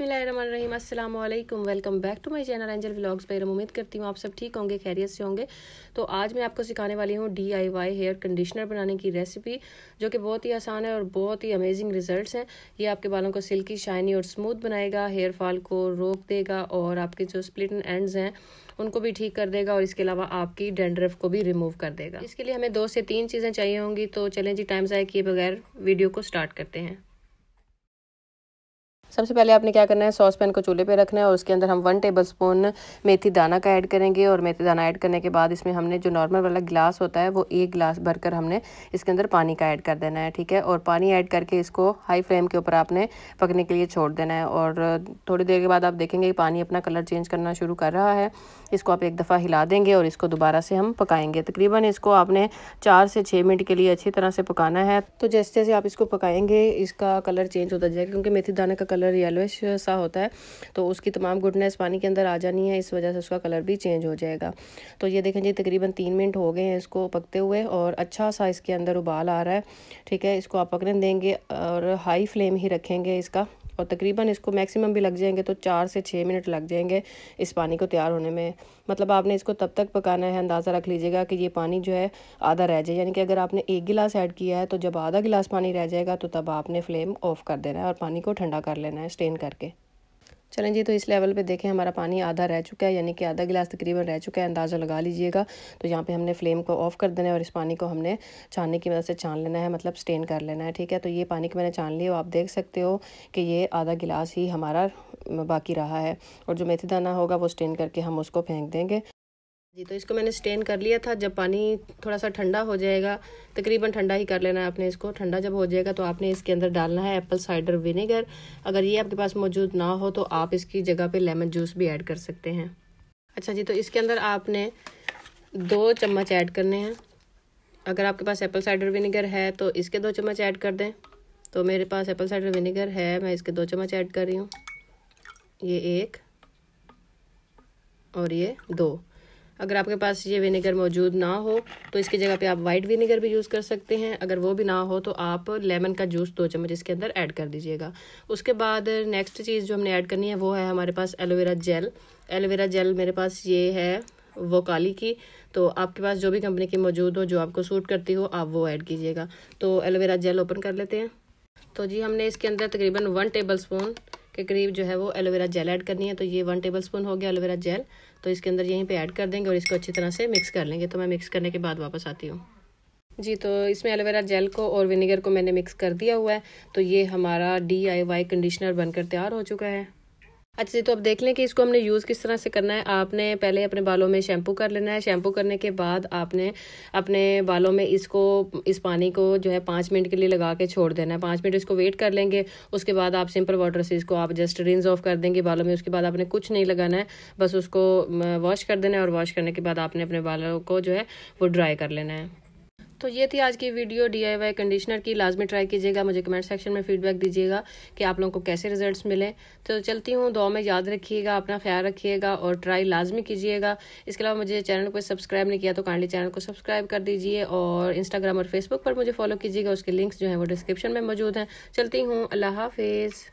बिसमीम अल्लाम welcome back to my channel Angel Vlogs पर उम्मीद करती हूँ आप सब ठीक होंगे खैरियत से होंगे तो आज मैं आपको सिखाने वाली हूँ डीआईवाई हेयर कंडीशनर बनाने की रेसिपी जो कि बहुत ही आसान है और बहुत ही अमेजिंग रिजल्ट्स हैं ये आपके बालों को सिल्की शाइनी और स्मूथ बनाएगा हेयर फॉल को रोक देगा और आपके जो स्प्लिट एंड्स हैं उनको भी ठीक कर देगा और इसके अलावा आपकी डेंड्रफ को भी रिमूव कर देगा इसके लिए हमें दो से तीन चीज़ें चाहिए होंगी तो चलें जी टाइम ज़ाय किए बगैर वीडियो को स्टार्ट करते हैं सबसे पहले आपने क्या करना है सॉस पैन को चूल्हे पे रखना है और उसके अंदर हम वन टेबल स्पून मेथी दाना का ऐड करेंगे और मेथी दाना ऐड करने के बाद इसमें हमने जो नॉर्मल वाला गिलास होता है वो एक गिलास भरकर हमने इसके अंदर पानी का ऐड कर देना है ठीक है और पानी ऐड करके इसको हाई फ्लेम के ऊपर आपने पकने के लिए छोड़ देना है और थोड़ी देर के बाद आप देखेंगे कि पानी अपना कलर चेंज करना शुरू कर रहा है इसको आप एक दफ़ा हिला देंगे और इसको दोबारा से हम पकाएंगे तकरीबन इसको आपने चार से छः मिनट के लिए अच्छी तरह से पकाना है तो जैसे जैसे आप इसको पकाएंगे इसका कलर चेंज होता जाएगा क्योंकि मेथी दाना का कलर कलर येलोइश सा होता है तो उसकी तमाम गुडनेस पानी के अंदर आ जानी है इस वजह से उसका कलर भी चेंज हो जाएगा तो ये देखें जी तकरीबन तीन मिनट हो गए हैं इसको पकते हुए और अच्छा सा इसके अंदर उबाल आ रहा है ठीक है इसको आप पकने देंगे और हाई फ्लेम ही रखेंगे इसका और तकरीबन इसको मैक्सिमम भी लग जाएंगे तो चार से छः मिनट लग जाएंगे इस पानी को तैयार होने में मतलब आपने इसको तब तक पकाना है अंदाज़ा रख लीजिएगा कि ये पानी जो है आधा रह जाए यानी कि अगर आपने एक गिलास ऐड किया है तो जब आधा गिलास पानी रह जाएगा तो तब आपने फ्लेम ऑफ़ कर देना है और पानी को ठंडा कर लेना है स्टेन करके चलें जी तो इस लेवल पे देखें हमारा पानी आधा रह चुका है यानी कि आधा गिलास तकरीबन रह चुका है अंदाज़ा लगा लीजिएगा तो यहाँ पे हमने फ्लेम को ऑफ़ कर देना है और इस पानी को हमने छानने की मदद से छान लेना है मतलब स्टेन कर लेना है ठीक है तो ये पानी को मैंने छान लिया आप देख सकते हो कि ये आधा गिलास ही हमारा बाकी रहा है और जो मेथी दाना होगा वो स्टेन करके हम उसको फेंक देंगे जी तो इसको मैंने स्टेन कर लिया था जब पानी थोड़ा सा ठंडा हो जाएगा तकरीबन ठंडा ही कर लेना है आपने इसको ठंडा जब हो जाएगा तो आपने इसके अंदर डालना है एप्पल साइडर विनेगर अगर ये आपके पास मौजूद ना हो तो आप इसकी जगह पे लेमन जूस भी ऐड कर सकते हैं अच्छा जी तो इसके अंदर आपने दो चम्मच ऐड करने हैं अगर आपके पास एप्पल साइडर विनेगर है तो इसके दो चम्मच ऐड कर दें तो मेरे पास एप्पल साइडर विनेगर है मैं इसके दो चम्मच ऐड कर रही हूँ ये एक और ये दो अगर आपके पास ये विनेगर मौजूद ना हो तो इसकी जगह पे आप वाइट विनेगर भी यूज़ कर सकते हैं अगर वो भी ना हो तो आप लेमन का जूस दो चम्मच इसके अंदर ऐड कर दीजिएगा उसके बाद नेक्स्ट चीज़ जो हमने ऐड करनी है वो है हमारे पास एलोवेरा जेल एलोवेरा जेल मेरे पास ये है वो काली की तो आपके पास जो भी कंपनी की मौजूद हो जो आपको सूट करती हो आप वो ऐड कीजिएगा तो एलोवेरा जेल ओपन कर लेते हैं तो जी हमने इसके अंदर तकरीबन वन टेबल स्पून के करीब जो है वो एलोवेरा जेल ऐड करनी है तो ये वन टेबल स्पून हो गया एलोवेरा जेल तो इसके अंदर यहीं पे ऐड कर देंगे और इसको अच्छी तरह से मिक्स कर लेंगे तो मैं मिक्स करने के बाद वापस आती हूँ जी तो इसमें एलोवेरा जेल को और विनेगर को मैंने मिक्स कर दिया हुआ है तो ये हमारा डी कंडीशनर बनकर तैयार हो चुका है अच्छा जी तो अब देख लें कि इसको हमने यूज़ किस तरह से करना है आपने पहले अपने बालों में शैम्पू कर लेना है शैम्पू करने के बाद आपने अपने बालों में इसको इस पानी को जो है पाँच मिनट के लिए लगा के छोड़ देना है पाँच मिनट इसको वेट कर लेंगे उसके बाद आप सिंपल वाटर से इसको आप जस्ट रिंस ऑफ कर देंगे बालों में उसके बाद आपने कुछ नहीं लगाना है बस उसको वॉश कर देना है और वॉश करने के बाद आपने अपने बालों को जो है वो ड्राई कर लेना है तो ये थी आज की वीडियो डी कंडीशनर की लाजमी ट्राई कीजिएगा मुझे कमेंट सेक्शन में फीडबैक दीजिएगा कि आप लोगों को कैसे रिजल्ट्स मिले तो चलती हूँ दो में याद रखिएगा अपना ख्याल रखिएगा और ट्राई लाजमी कीजिएगा इसके अलावा मुझे चैनल को सब्सक्राइब नहीं किया तो काइंडली चैनल को सब्सक्राइब कर दीजिए और इंस्टाग्राम और फेसबुक पर मुझे फॉलो कीजिएगा उसके लिंक्स जो है वो डिस्क्रिप्शन में मौजूद हैं चलती हूँ अल्लाह हाफिज़